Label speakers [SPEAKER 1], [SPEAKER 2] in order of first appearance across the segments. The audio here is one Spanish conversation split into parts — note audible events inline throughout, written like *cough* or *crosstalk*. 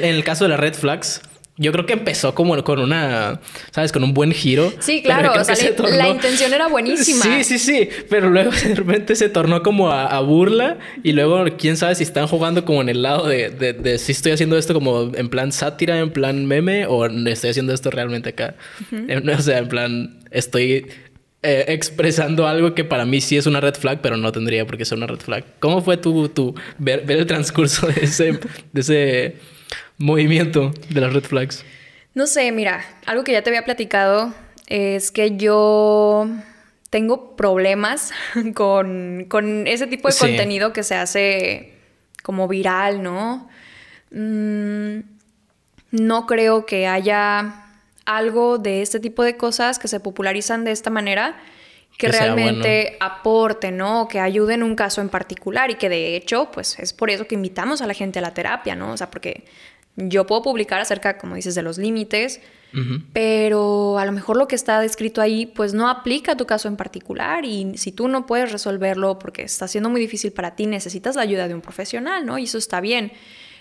[SPEAKER 1] En el caso de las red flags, yo creo que empezó como con una, ¿sabes? Con un buen giro. Sí,
[SPEAKER 2] claro, la intención era buenísima. Sí, sí,
[SPEAKER 1] sí, pero luego *laughs* de repente se tornó como a, burla y luego quién sabe si están jugando como en el lado de, de, si estoy haciendo esto como en plan sátira, en plan meme o estoy haciendo esto realmente acá. O sea, en plan estoy eh, expresando algo que para mí sí es una red flag, pero no tendría por qué ser una red flag. ¿Cómo fue tu, tu ver, ver el transcurso de ese... De ese movimiento de las red flags?
[SPEAKER 2] No sé, mira, algo que ya te había platicado es que yo tengo problemas *laughs* con, ese tipo de contenido que se hace como viral, ¿no? Mm, no creo que haya algo de este tipo de cosas que se popularizan de esta manera que, realmente aporte, ¿no? Que ayude en un caso en particular y que de hecho, pues es por eso que invitamos a la gente a la terapia, ¿no? O sea, porque yo puedo publicar acerca, como dices, de los límites, pero a lo mejor lo que está descrito ahí pues no aplica a tu caso en particular y si tú no puedes resolverlo porque está siendo muy difícil para ti, necesitas la ayuda de un profesional, ¿no? Y eso está bien.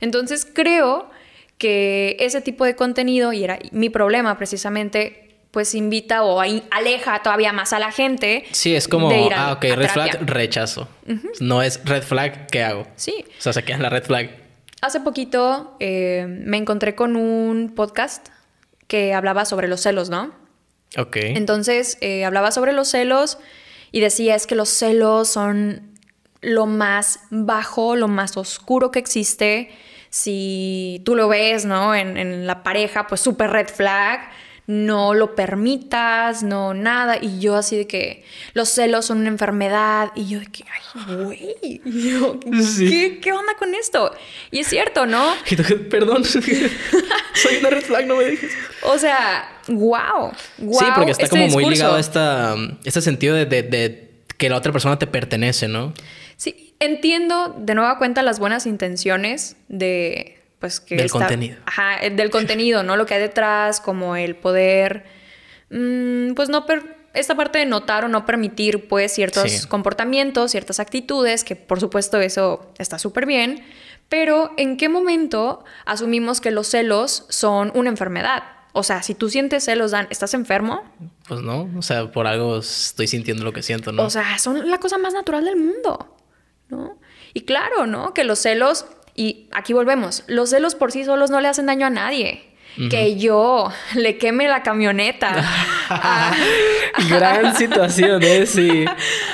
[SPEAKER 2] Entonces creo que ese tipo de contenido, y era mi problema precisamente, pues invita o aleja todavía más a la gente.
[SPEAKER 1] Sí, es como, ah, ok, red flag, rechazo. No es red flag, ¿qué hago? Sí. O sea, se queda en la red flag.
[SPEAKER 2] Hace poquito eh, me encontré con un podcast que hablaba sobre los celos, ¿no? Ok. Entonces eh, hablaba sobre los celos y decía es que los celos son lo más bajo, lo más oscuro que existe. Si tú lo ves, ¿no? En, en la pareja, pues súper red flag no lo permitas, no nada. Y yo así de que los celos son una enfermedad. Y yo de que, ay, güey, ¿qué, onda con esto? Y es cierto, ¿no?
[SPEAKER 1] *laughs* Perdón, *laughs* soy
[SPEAKER 2] una red flag, no me dejes. O sea, wow, Sí, porque está este como muy ligado a
[SPEAKER 1] esta, este sentido de, de que la otra persona te pertenece, ¿no?
[SPEAKER 2] Sí, entiendo de nueva cuenta las buenas intenciones de pues que... Del contenido. Ajá, eh, del contenido, ¿no? Lo que hay detrás, como el poder, mm, pues no, esta parte de notar o no permitir, pues, ciertos comportamientos, ciertas actitudes, que por supuesto eso está súper bien, pero ¿en qué momento asumimos que los celos son una enfermedad? O sea, si tú sientes celos, Dan, ¿estás enfermo?
[SPEAKER 1] Pues no, o sea, por algo estoy sintiendo lo que siento, ¿no? O
[SPEAKER 2] sea, son la cosa más natural del mundo, ¿no? Y claro, ¿no? Que los celos y aquí volvemos, los celos por sí solos no le hacen daño a nadie. Que yo le queme la camioneta *laughs*
[SPEAKER 1] Gran *laughs* situación, ¿eh? Sí.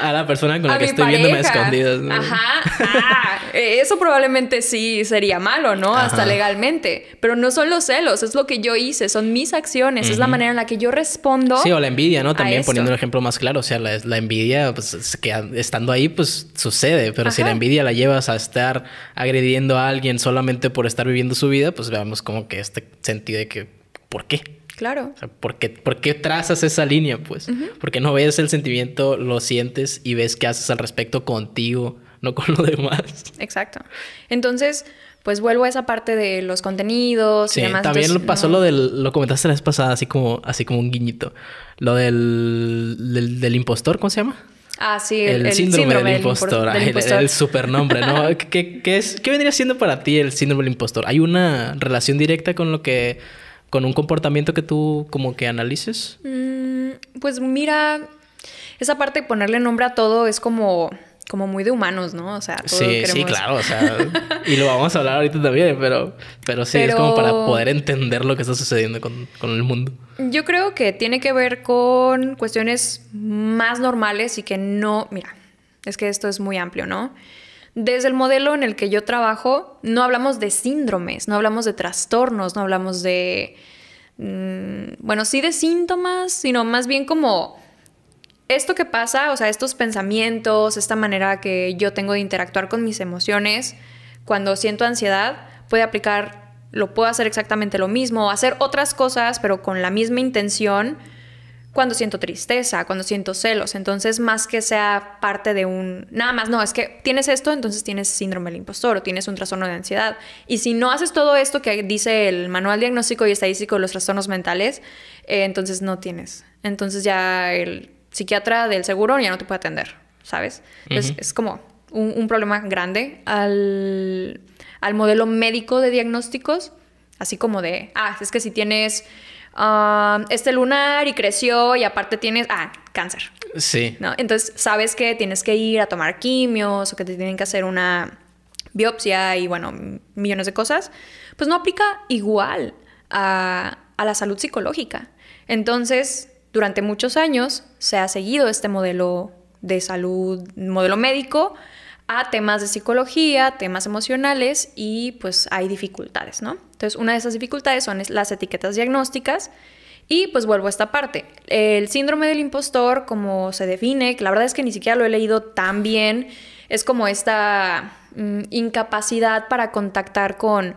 [SPEAKER 1] A la persona con la que estoy viendo viéndome escondidas. Ajá.
[SPEAKER 2] Ah, eh, eso probablemente sí sería malo, ¿no? Hasta legalmente. Pero no son los celos, es lo que yo hice, son mis acciones, es la manera en la que yo respondo. Sí, o la
[SPEAKER 1] envidia, ¿no? También poniendo un ejemplo más claro. O sea, la, envidia, pues que estando ahí, pues sucede. Pero si la envidia la llevas a estar agrediendo a alguien solamente por estar viviendo su vida, pues veamos como que este sentido de que, ¿por qué? Claro. ¿por, qué, trazas esa línea, pues? Porque no ves el sentimiento, lo sientes y ves qué haces al respecto contigo, no con lo demás.
[SPEAKER 2] Exacto. Entonces, pues vuelvo a esa parte de los contenidos y demás. También pasó lo
[SPEAKER 1] del, lo comentaste la vez pasada, así como, así como un guiñito. Lo del, impostor, ¿cómo se llama?
[SPEAKER 2] Ah, sí, el, síndrome, del, impostor, El, el,
[SPEAKER 1] supernombre, ¿no? *laughs* ¿Qué, qué, es, ¿Qué vendría siendo para ti el síndrome del impostor? ¿Hay una relación directa con lo que con un comportamiento que tú como que analices? Mm,
[SPEAKER 2] pues mira, esa parte de ponerle nombre a todo es como como muy de humanos, ¿no? O sea, sí, sí, claro,
[SPEAKER 1] o sea, y lo vamos a hablar ahorita también, pero, pero sí, es como para poder entender lo que está sucediendo con, con, el mundo.
[SPEAKER 2] Yo creo que tiene que ver con cuestiones más normales y que no, mira, es que esto es muy amplio, ¿no? Desde el modelo en el que yo trabajo, no hablamos de síndromes, no hablamos de trastornos, no hablamos de Mm, bueno, sí de síntomas, sino más bien como esto que pasa, o sea, estos pensamientos, esta manera que yo tengo de interactuar con mis emociones cuando siento ansiedad, puede aplicar, lo puedo hacer exactamente lo mismo, hacer otras cosas, pero con la misma intención cuando siento tristeza, cuando siento celos. Entonces, más que sea parte de un, nada más, no, es que tienes esto, entonces tienes síndrome del impostor o tienes un trastorno de ansiedad. Y si no haces todo esto que dice el manual diagnóstico y estadístico de los trastornos mentales, eh, entonces no tienes. Entonces ya el psiquiatra del seguro ya no te puede atender, ¿sabes? Entonces, es como un, problema grande al, al modelo médico de diagnósticos, así como de, ah, es que si tienes este lunar y creció y aparte tienes, ah, cáncer. Sí. ¿no? Entonces sabes que tienes que ir a tomar quimios o que te tienen que hacer una biopsia y bueno, millones de cosas, pues no aplica igual a, a la salud psicológica. Entonces, durante muchos años se ha seguido este modelo de salud, modelo médico, a temas de psicología, temas emocionales y pues hay dificultades, ¿no? Entonces una de esas dificultades son las etiquetas diagnósticas y pues vuelvo a esta parte. El síndrome del impostor, como se define, que la verdad es que ni siquiera lo he leído tan bien, es como esta mm, incapacidad para contactar con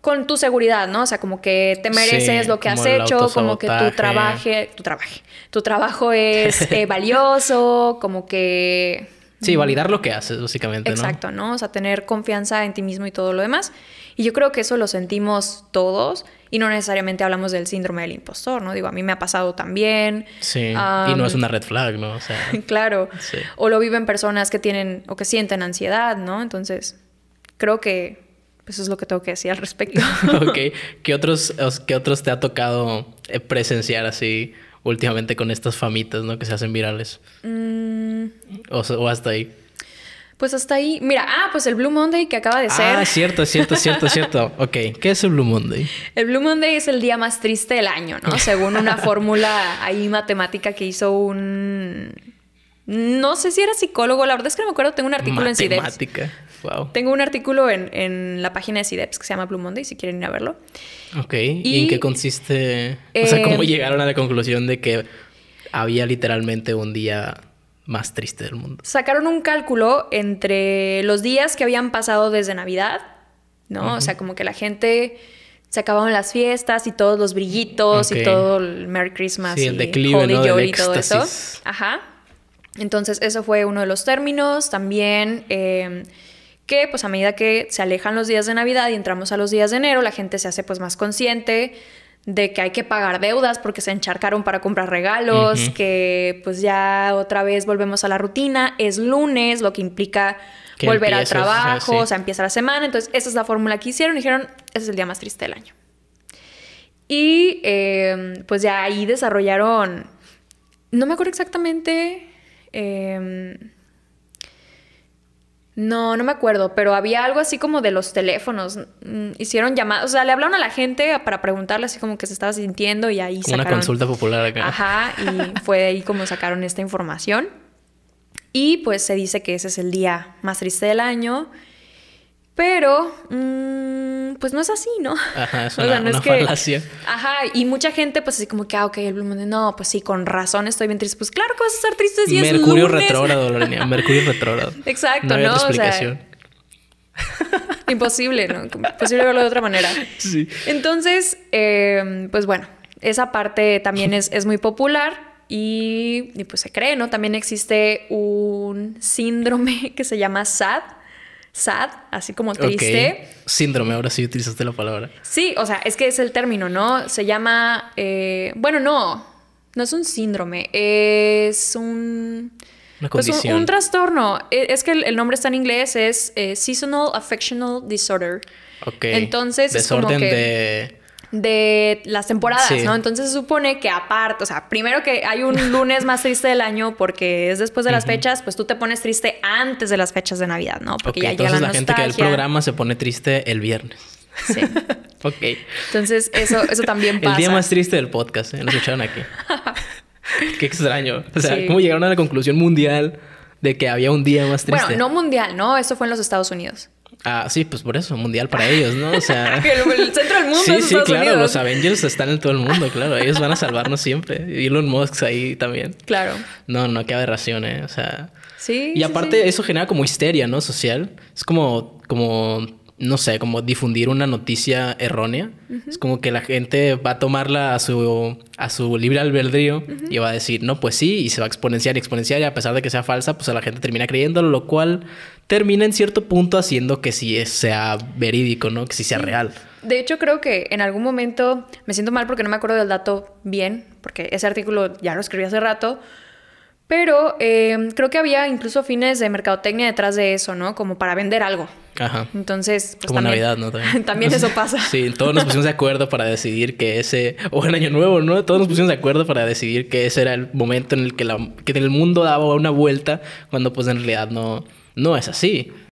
[SPEAKER 2] con tu seguridad, ¿no? O sea, como que te mereces lo que has hecho, como que tu trabaje, tu trabaje, tu trabajo es eh, valioso, como que
[SPEAKER 1] Sí, validar lo que haces, básicamente. Exacto,
[SPEAKER 2] ¿no? O sea, tener confianza en ti mismo y todo lo demás. Y yo creo que eso lo sentimos todos y no necesariamente hablamos del síndrome del impostor, ¿no? Digo, a mí me ha pasado también.
[SPEAKER 1] Sí, y no es una red flag, ¿no? O sea, *laughs* claro.
[SPEAKER 2] O lo viven personas que tienen o que sienten ansiedad, ¿no? Entonces, creo que pues, eso es lo que tengo que decir al respecto.
[SPEAKER 1] *laughs* ok. *laughs* ¿Qué otros, ¿Qué otros te ha tocado eh, presenciar así últimamente con estas famitas, ¿no? Que se hacen virales. Mmm. O, hasta ahí.
[SPEAKER 2] Pues hasta ahí. Mira, ah, pues el Blue Monday que acaba de ah, ser. Ah, cierto, cierto, cierto, *laughs* cierto.
[SPEAKER 1] Ok, ¿qué es el Blue Monday?
[SPEAKER 2] El Blue Monday es el día más triste del año, ¿no? Según una *laughs* fórmula ahí matemática que hizo un. No sé si era psicólogo, la verdad es que no me acuerdo. Tengo un artículo en CIDEPS. Tengo un artículo en, la página de CIDEPS que se llama Blue Monday, si quieren ir a verlo.
[SPEAKER 1] Ok. ¿Y, en qué consiste? o sea, ¿cómo em, llegaron a la conclusión de que había literalmente un día más triste del mundo.
[SPEAKER 2] Sacaron un cálculo entre los días que habían pasado desde Navidad, ¿no? O sea, como que la gente se acababan las fiestas y todos los brillitos y todo el Merry Christmas sí, el declive, y Holy ¿no? y todo eso. Ajá. Entonces, eso fue uno de los términos. También em, que, pues, a medida que se alejan los días de Navidad y entramos a los días de enero, la gente se hace, pues, más consciente de que hay que pagar deudas porque se encharcaron para comprar regalos, que pues ya otra vez volvemos a la rutina, es lunes, lo que implica volver al trabajo, o sea, empieza la semana, entonces esa es la fórmula que hicieron, dijeron, ese es el día más triste del año. Y em, pues ya ahí desarrollaron, no me acuerdo exactamente... Eh, no, no me acuerdo, pero había algo así como de los teléfonos. Mm, hicieron llamadas, o sea, le hablaron a la gente para preguntarle así como que se estaba sintiendo y ahí sacaron... Una consulta
[SPEAKER 1] popular acá.
[SPEAKER 2] Ajá, y fue ahí como sacaron esta información. Y pues se dice que ese es el día más triste del año, pero... Mm, Mm, pues no es así, ¿no?
[SPEAKER 1] Ajá, es *laughs* una, o no es que,
[SPEAKER 2] Ajá, y mucha gente pues así como que, ah, ok, el Blue no, pues sí, con razón estoy bien triste. Pues claro que vas a estar triste si Mercurio es Mercurio retrógrado, Lorena,
[SPEAKER 1] *laughs* Mercurio retrógrado.
[SPEAKER 2] Exacto, ¿no? ¿no? explicación. *laughs* imposible, ¿no? Imposible verlo de otra manera. Sí. Entonces, em, pues bueno, esa parte también es, muy popular. Y, y, pues se cree, ¿no? También existe un síndrome que se llama SAD, sad, así como triste.
[SPEAKER 1] Síndrome, ahora sí utilizaste la palabra.
[SPEAKER 2] Sí, o sea, es que es el término, ¿no? Se llama, eh, bueno, no, no es un síndrome, es un... Pues, un, trastorno. E, es que el, nombre está en inglés, es eh, Seasonal Affectional Disorder.
[SPEAKER 1] Entonces, Desorden es de
[SPEAKER 2] de las temporadas, ¿no? Entonces se supone que aparte, o sea, primero que hay un lunes más triste del año porque es después de las fechas, pues tú te pones triste antes de las fechas de Navidad, ¿no? Porque ya entonces la, la gente que el programa
[SPEAKER 1] se pone triste el viernes. Sí. *laughs* ok.
[SPEAKER 2] Entonces eso, eso también pasa. el día más
[SPEAKER 1] triste del podcast, ¿eh? Lo escucharon aquí. *laughs* Qué extraño. O sea, ¿cómo llegaron a la conclusión mundial de que había un día más triste? Bueno,
[SPEAKER 2] no mundial, ¿no? Eso fue en los Estados Unidos.
[SPEAKER 1] Ah, sí, pues por eso, mundial para ellos, ¿no? O sea. *laughs*
[SPEAKER 2] el centro del mundo. Sí, sí, claro, los
[SPEAKER 1] Avengers están en todo el mundo, claro. Ellos van a salvarnos siempre. Y Elon Musk ahí también. Claro. No, no, qué aberración, ¿eh? O sea. Sí. Y aparte, eso genera como histeria, ¿no? Social. Es como. como no sé, como difundir una noticia errónea. Es como que la gente va a tomarla a su, a su libre albedrío y va a decir, no, pues sí, y se va a exponenciar y exponenciar y a pesar de que sea falsa, pues la gente termina creyéndolo, lo cual termina en cierto punto haciendo que sí sea verídico, ¿no? Que sí sea real.
[SPEAKER 2] De hecho, creo que en algún momento me siento mal porque no me acuerdo del dato bien, porque ese artículo ya lo escribí hace rato, pero em, creo que había incluso fines de mercadotecnia detrás de eso, ¿no? Como para vender algo. Ajá. Entonces. Pues, Como Navidad,
[SPEAKER 1] ¿no? *laughs* También, eso pasa. *laughs* sí, todos nos pusimos de acuerdo para decidir que ese. O el Año Nuevo, ¿no? Todos nos pusimos de acuerdo para decidir que ese era el momento en el que, la, que el mundo daba una vuelta, cuando pues en realidad no, no es así.